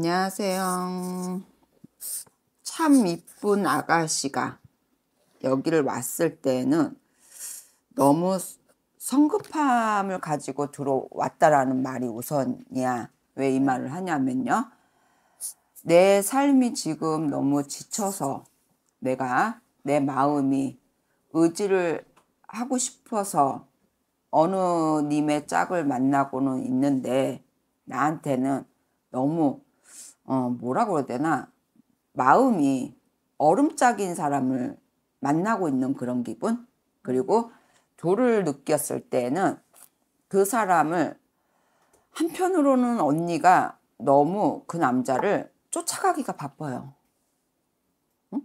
안녕하세요. 참 이쁜 아가씨가 여기를 왔을 때는 너무 성급함을 가지고 들어왔다라는 말이 우선이야. 왜 이 말을 하냐면요. 내 삶이 지금 너무 지쳐서 내가 내 마음이 의지를 하고 싶어서 어느 님의 짝을 만나고는 있는데 나한테는 너무 어, 뭐라 그래야 되나 마음이 얼음짝인 사람을 만나고 있는 그런 기분 그리고 조를 느꼈을 때는 그 사람을 한편으로는 언니가 너무 그 남자를 쫓아가기가 바빠요. 응?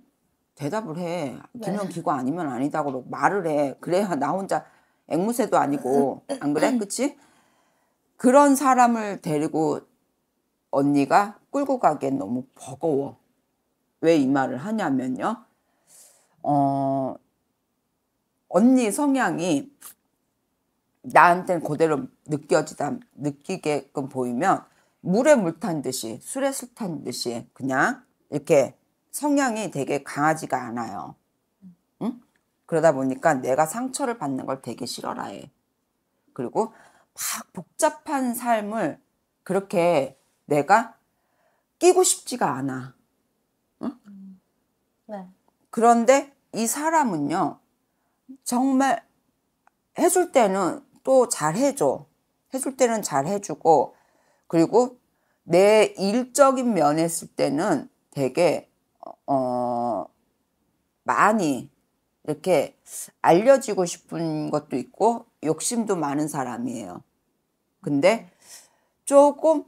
대답을 해. 네. 기념 기고 아니면 아니다 고 말을 해. 그래야 나 혼자 앵무새도 아니고 안 그래? 그치? 그런 사람을 데리고 언니가 끌고 가기엔 너무 버거워. 왜 이 말을 하냐면요. 어, 언니 성향이 나한테는 그대로 느껴지다, 느끼게끔 보이면 물에 물탄 듯이, 술에 술탄 듯이 그냥 이렇게 성향이 되게 강하지가 않아요. 응? 그러다 보니까 내가 상처를 받는 걸 되게 싫어라 해. 그리고 막 복잡한 삶을 그렇게 내가 끼고 싶지가 않아. 응? 네. 그런데 이 사람은요, 정말 해줄 때는 또 잘 해줘. 해줄 때는 잘 해주고, 그리고 내 일적인 면에 있을 때는 되게, 어, 많이 이렇게 알려지고 싶은 것도 있고, 욕심도 많은 사람이에요. 근데 조금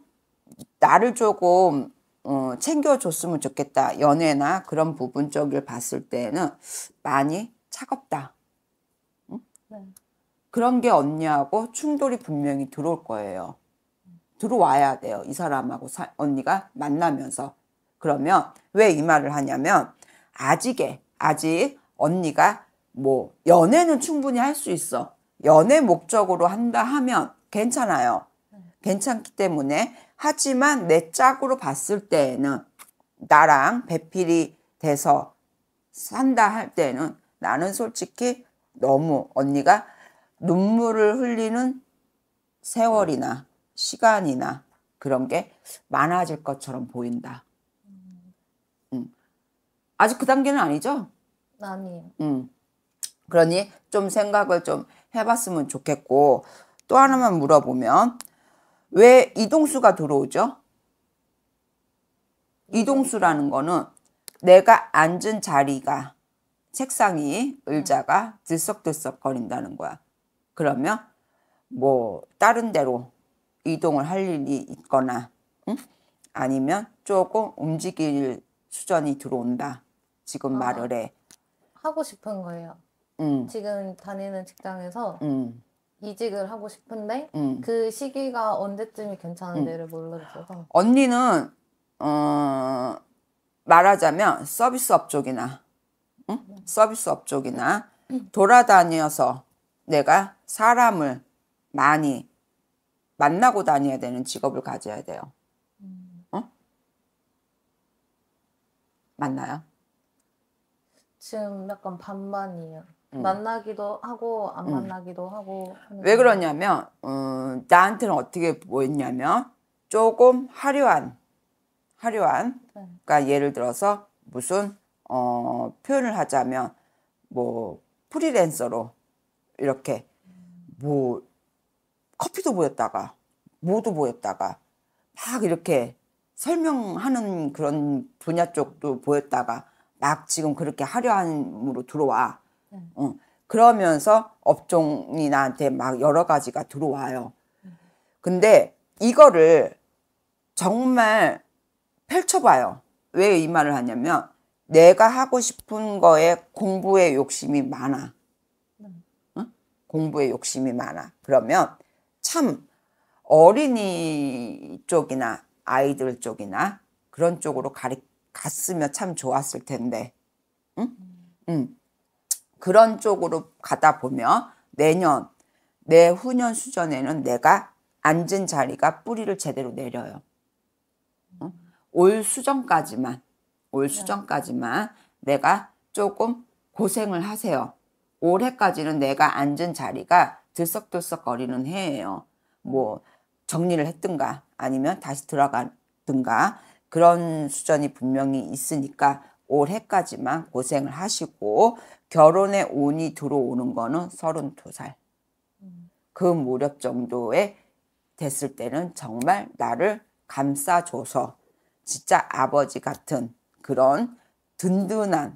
나를 조금 어, 챙겨줬으면 좋겠다. 연애나 그런 부분 쪽을 봤을 때는 많이 차갑다. 응? 네. 그런 게 언니하고 충돌이 분명히 들어올 거예요. 들어와야 돼요. 이 사람하고 사, 언니가 만나면서. 그러면 왜 이 말을 하냐면 아직에 아직 언니가 뭐 연애는 충분히 할 수 있어. 연애 목적으로 한다 하면 괜찮아요. 괜찮기 때문에 하지만 내 짝으로 봤을 때에는 나랑 배필이 돼서 산다 할 때는 나는 솔직히 너무 언니가 눈물을 흘리는 세월이나 시간이나 그런 게 많아질 것처럼 보인다. 음. 아직 그 단계는 아니죠? 아니에요. 음. 그러니 좀 생각을 좀 해봤으면 좋겠고 또 하나만 물어보면 왜 이동수가 들어오죠? 이동수라는 거는 내가 앉은 자리가 책상이 의자가 들썩들썩 거린다는 거야. 그러면 뭐 다른 데로 이동을 할 일이 있거나 응? 아니면 조금 움직일 수전이 들어온다. 지금 아. 말을 해. 하고 싶은 거예요. 음. 지금 다니는 직장에서 음. 이직을 하고 싶은데 음. 그 시기가 언제쯤이 괜찮은지를 모르겠어서 언니는 어, 말하자면 서비스업 쪽이나 응? 서비스업 쪽이나 돌아다녀서 내가 사람을 많이 만나고 다녀야 되는 직업을 가져야 돼요. 음. 어? 맞나요? 지금 약간 반반이에요. 만나기도 하고 안 만나기도 하고 왜 그러냐면 음, 나한테는 어떻게 보였냐면 조금 화려한 화려한 네. 그러니까 예를 들어서 무슨 어, 표현을 하자면 뭐 프리랜서로 이렇게 뭐 커피도 보였다가 뭐도 보였다가 막 이렇게 설명하는 그런 분야 쪽도 보였다가 막 지금 그렇게 화려함으로 들어와 음. 응. 그러면서 업종이 나한테 막 여러 가지가 들어와요. 근데 이거를 정말 펼쳐봐요. 왜 이 말을 하냐면 내가 하고 싶은 거에 공부에 욕심이 많아. 네. 응? 공부에 욕심이 많아. 그러면 참 어린이 쪽이나 아이들 쪽이나 그런 쪽으로 가리, 갔으면 참 좋았을 텐데. 응? 음. 응. 그런 쪽으로 가다 보면 내년, 내후년 수전에는 내가 앉은 자리가 뿌리를 제대로 내려요. 어? 올 수전까지만, 올 네. 수전까지만 내가 조금 고생을 하세요. 올해까지는 내가 앉은 자리가 들썩들썩거리는 해예요. 뭐 정리를 했든가 아니면 다시 들어가든가 그런 수전이 분명히 있으니까 올해까지만 고생을 하시고 결혼에 운이 들어오는 거는 32살. 그 무렵 정도에 됐을 때는 정말 나를 감싸줘서 진짜 아버지 같은 그런 든든한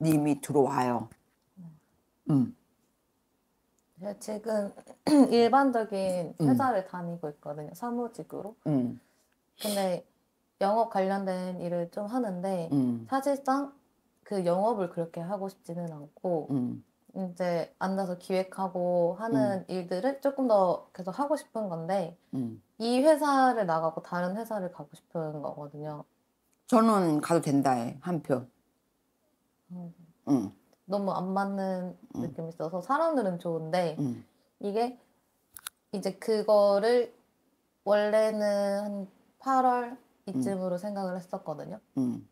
님이 들어와요. 음. 지금 일반적인 음. 회사를 음. 다니고 있거든요. 사무직으로. 음. 근데 영업 관련된 일을 좀 하는데 음. 사실상 그 영업을 그렇게 하고 싶지는 않고 음. 이제 앉아서 기획하고 하는 음. 일들을 조금 더 계속 하고 싶은 건데 음. 이 회사를 나가고 다른 회사를 가고 싶은 거거든요. 저는 가도 된다에 한 표. 음. 음. 너무 안 맞는 느낌이 있어서 사람들은 좋은데 이게 이제 그거를 원래는 한 8월 음. 이쯤으로 생각을 했었거든요. 음.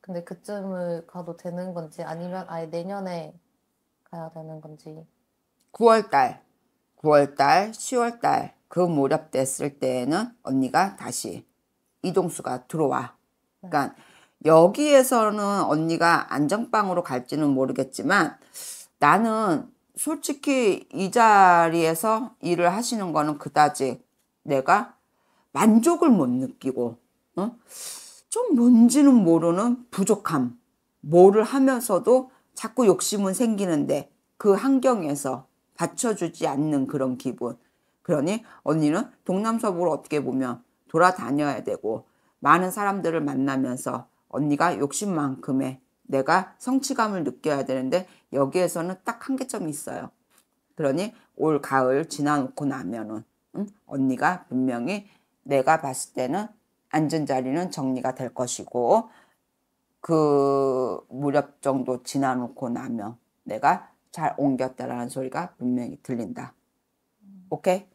근데 그쯤을 가도 되는 건지 아니면 아예 내년에 가야 되는 건지. 9월달, 9월달, 10월달 그 무렵 됐을 때에는 언니가 다시 이동수가 들어와. 네. 그러니까 여기에서는 언니가 안정방으로 갈지는 모르겠지만 나는 솔직히 이 자리에서 일을 하시는 거는 그다지 내가 만족을 못 느끼고 어? 좀 뭔지는 모르는 부족함. 뭐를 하면서도 자꾸 욕심은 생기는데 그 환경에서 받쳐주지 않는 그런 기분. 그러니 언니는 동남서부를 어떻게 보면 돌아다녀야 되고 많은 사람들을 만나면서 언니가 욕심만큼의 내가 성취감을 느껴야 되는데 여기에서는 딱 한계점이 있어요. 그러니 올 가을 지나놓고 나면은 응? 언니가 분명히 내가 봤을 때는 앉은 자리는 정리가 될 것이고 그 무렵 정도 지나놓고 나면 내가 잘 옮겼다라는 소리가 분명히 들린다. 음. 오케이?